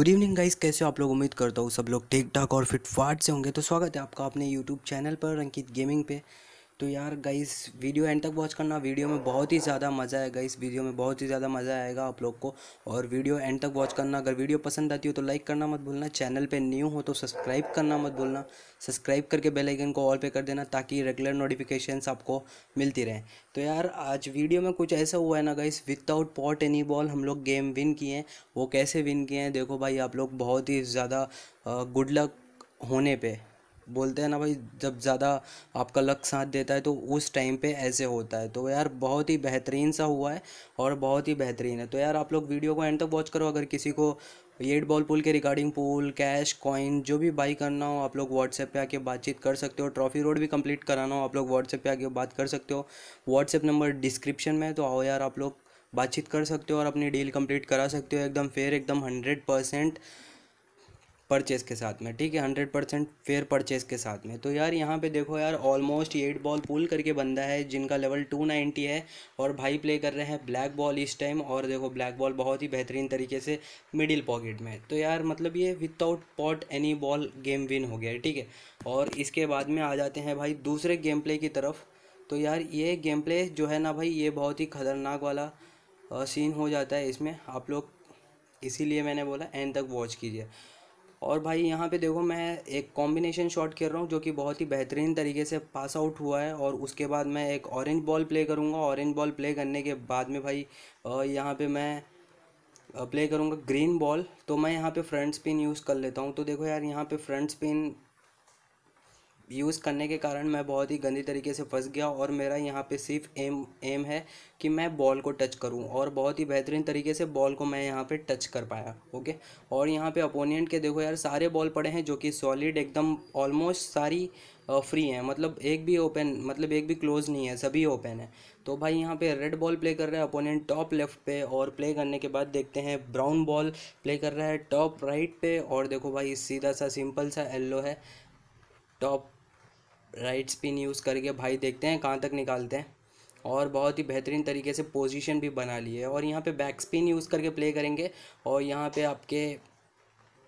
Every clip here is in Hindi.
गुड इवनिंग गाइस कैसे हो आप लोग उम्मीद करता हूँ सब लोग ठीक ठाक और फिटफाट से होंगे तो स्वागत है आपका अपने यूट्यूब चैनल पर अंकित गेमिंग पे तो यार गाइस वीडियो एंड तक वॉच करना वीडियो में बहुत ही ज़्यादा मज़ा आएगा इस वीडियो में बहुत ही ज़्यादा मज़ा आएगा आप लोग को और वीडियो एंड तक वॉच करना अगर वीडियो पसंद आती हो तो लाइक करना मत भूलना चैनल पे न्यू हो तो सब्सक्राइब करना मत भूलना सब्सक्राइब करके बेल आइकन को ऑल पे कर देना ताकि रेगुलर नोटिफिकेशन आपको मिलती रहें तो यार आज वीडियो में कुछ ऐसा हुआ है ना guys without pot any ball हम लोग गेम विन किए हैं वो कैसे विन किए हैं देखो भाई आप लोग बहुत ही ज़्यादा गुड लक होने पर बोलते हैं ना भाई जब ज़्यादा आपका लक साथ देता है तो उस टाइम पे ऐसे होता है तो यार बहुत ही बेहतरीन सा हुआ है और बहुत ही बेहतरीन है तो यार आप लोग वीडियो को एंड तक वॉच करो अगर किसी को एट बॉल पूल के रिगार्डिंग पूल कैश कॉइन जो भी बाई करना हो आप लोग व्हाट्सएप पे आके बातचीत कर सकते हो ट्रॉफी रोड भी कंप्लीट कराना हो आप लोग व्हाट्सएप पे आके बात कर सकते हो व्हाट्सएप नंबर डिस्क्रिप्शन में है तो आओ यार आप लोग बातचीत कर सकते हो और अपनी डील कंप्लीट करा सकते हो एकदम फेयर एकदम हंड्रेड परसेंट परचेज़ के साथ में ठीक है हंड्रेड परसेंट फेयर परचेज़ के साथ में तो यार यहाँ पे देखो यार ऑलमोस्ट एट बॉल पुल करके बंदा है जिनका लेवल टू नाइन्टी है और भाई प्ले कर रहे हैं ब्लैक बॉल इस टाइम और देखो ब्लैक बॉल बहुत ही बेहतरीन तरीके से मिडिल पॉकेट में तो यार मतलब ये without pot any ball game win हो गया ठीक है और इसके बाद में आ जाते हैं भाई दूसरे गेम प्ले की तरफ तो यार ये गेम प्ले जो है ना भाई ये बहुत ही ख़तरनाक वाला सीन हो जाता है इसमें आप लोग इसीलिए मैंने बोला एंड तक वॉच कीजिए और भाई यहाँ पे देखो मैं एक कॉम्बिनेशन शॉट खेल रहा हूँ जो कि बहुत ही बेहतरीन तरीके से पास आउट हुआ है और उसके बाद मैं एक ऑरेंज बॉल प्ले करूँगा ऑरेंज बॉल प्ले करने के बाद में भाई यहाँ पे मैं प्ले करूँगा ग्रीन बॉल तो मैं यहाँ पे फ्रंट स्पिन यूज़ कर लेता हूँ तो देखो यार यहाँ पे फ्रंट स्पिन यूज़ करने के कारण मैं बहुत ही गंदी तरीके से फंस गया और मेरा यहाँ पे सिर्फ एम एम है कि मैं बॉल को टच करूँ और बहुत ही बेहतरीन तरीके से बॉल को मैं यहाँ पे टच कर पाया ओके और यहाँ पे अपोनेंट के देखो यार सारे बॉल पड़े हैं जो कि सॉलिड एकदम ऑलमोस्ट सारी फ्री हैं मतलब एक भी ओपन मतलब एक भी क्लोज नहीं है सभी ओपन है तो भाई यहाँ पे रेड बॉल प्ले कर रहा है अपोनेंट टॉप लेफ्ट पे और प्ले करने के बाद देखते हैं ब्राउन बॉल प्ले कर रहा है टॉप राइट पे और देखो भाई सीधा सा सिंपल सा येल्लो है टॉप राइट स्पिन यूज़ करके भाई देखते हैं कहाँ तक निकालते हैं और बहुत ही बेहतरीन तरीके से पोजीशन भी बना ली है और यहाँ पे बैक स्पिन यूज़ करके प्ले करेंगे और यहाँ पे आपके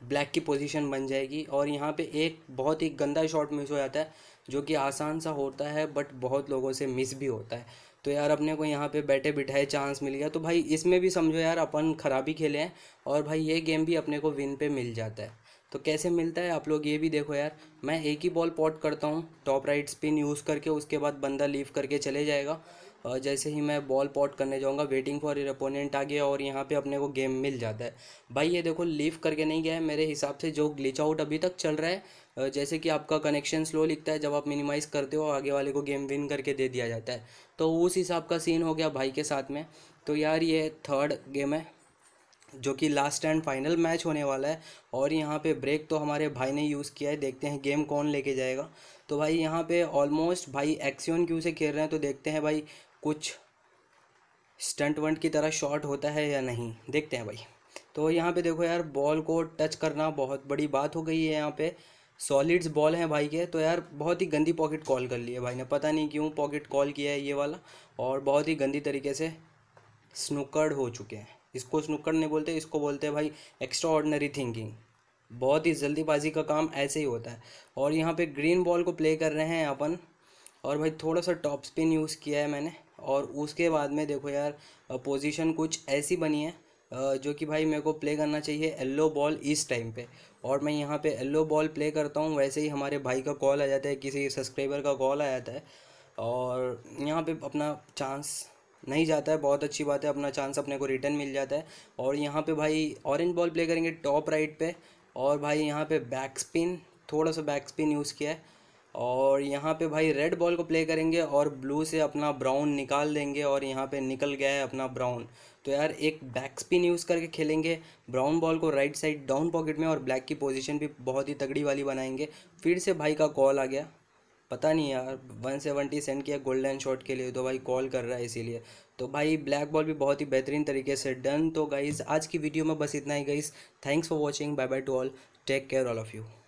ब्लैक की पोजीशन बन जाएगी और यहाँ पे एक बहुत ही गंदा शॉट मिस हो जाता है जो कि आसान सा होता है बट बहुत लोगों से मिस भी होता है तो यार अपने को यहाँ पे बैठे बिठाए चांस मिल गया तो भाई इसमें भी समझो यार अपन खराबी खेले हैं और भाई ये गेम भी अपने को विन पे मिल जाता है तो कैसे मिलता है आप लोग ये भी देखो यार मैं एक ही बॉल पॉट करता हूँ टॉप राइट स्पिन यूज़ करके उसके बाद बंदा लीव करके चले जाएगा और जैसे ही मैं बॉल पॉट करने जाऊँगा वेटिंग फॉर यर अपोनेंट आ गया और यहाँ पे अपने को गेम मिल जाता है भाई ये देखो लीव करके नहीं गया है मेरे हिसाब से जो ग्लिच आउट अभी तक चल रहा है जैसे कि आपका कनेक्शन स्लो लिखता है जब आप मिनिमाइज़ करते हो आगे वाले को गेम विन करके दे दिया जाता है तो उस हिसाब का सीन हो गया भाई के साथ में तो यार ये थर्ड गेम है जो कि लास्ट एंड फाइनल मैच होने वाला है और यहाँ पे ब्रेक तो हमारे भाई ने यूज़ किया है देखते हैं गेम कौन लेके जाएगा तो भाई यहाँ पे ऑलमोस्ट भाई एक्सियन क्यू से खेल रहे हैं तो देखते हैं भाई कुछ स्टंट वंट की तरह शॉट होता है या नहीं देखते हैं भाई तो यहाँ पे देखो यार बॉल को टच करना बहुत बड़ी बात हो गई है यहाँ पर सॉलिड्स बॉल हैं भाई के तो यार बहुत ही गंदी पॉकेट कॉल कर ली है भाई ने पता नहीं क्यों पॉकेट कॉल किया है ये वाला और बहुत ही गंदी तरीके से स्नूकर्ड हो चुके हैं इसको नुक्कड़ नहीं बोलते इसको बोलते हैं भाई एक्स्ट्रा ऑर्डनरी थिंकिंग बहुत ही जल्दीबाजी का काम ऐसे ही होता है और यहाँ पे ग्रीन बॉल को प्ले कर रहे हैं अपन और भाई थोड़ा सा टॉप स्पिन यूज़ किया है मैंने और उसके बाद में देखो यार पोजीशन कुछ ऐसी बनी है जो कि भाई मेरे को प्ले करना चाहिए येल्लो बॉल इस टाइम पे और मैं यहाँ पे येल्लो बॉल प्ले करता हूँ वैसे ही हमारे भाई का कॉल आ जाता है किसी सब्सक्राइबर का कॉल आ जाता है और यहाँ पे अपना चांस नहीं जाता है बहुत अच्छी बात है अपना चांस अपने को रिटर्न मिल जाता है और यहाँ पे भाई ऑरेंज बॉल प्ले करेंगे टॉप राइट पे और भाई यहाँ पे बैक स्पिन थोड़ा सा बैक स्पिन यूज़ किया है और यहाँ पे भाई रेड बॉल को प्ले करेंगे और ब्लू से अपना ब्राउन निकाल देंगे और यहाँ पे निकल गया है अपना ब्राउन तो यार एक बैक स्पिन यूज़ करके खेलेंगे ब्राउन बॉल को राइट साइड डाउन पॉकेट में और ब्लैक की पोजीशन भी बहुत ही तगड़ी वाली बनाएंगे फिर से भाई का कॉल आ गया पता नहीं यार वन सेवेंटी सेंड किया गोल्डन शॉट के लिए तो भाई कॉल कर रहा है इसीलिए तो भाई ब्लैक बॉल भी बहुत ही बेहतरीन तरीके से डन तो गाइज़ आज की वीडियो में बस इतना ही guys thanks for watching bye bye to all take care all of you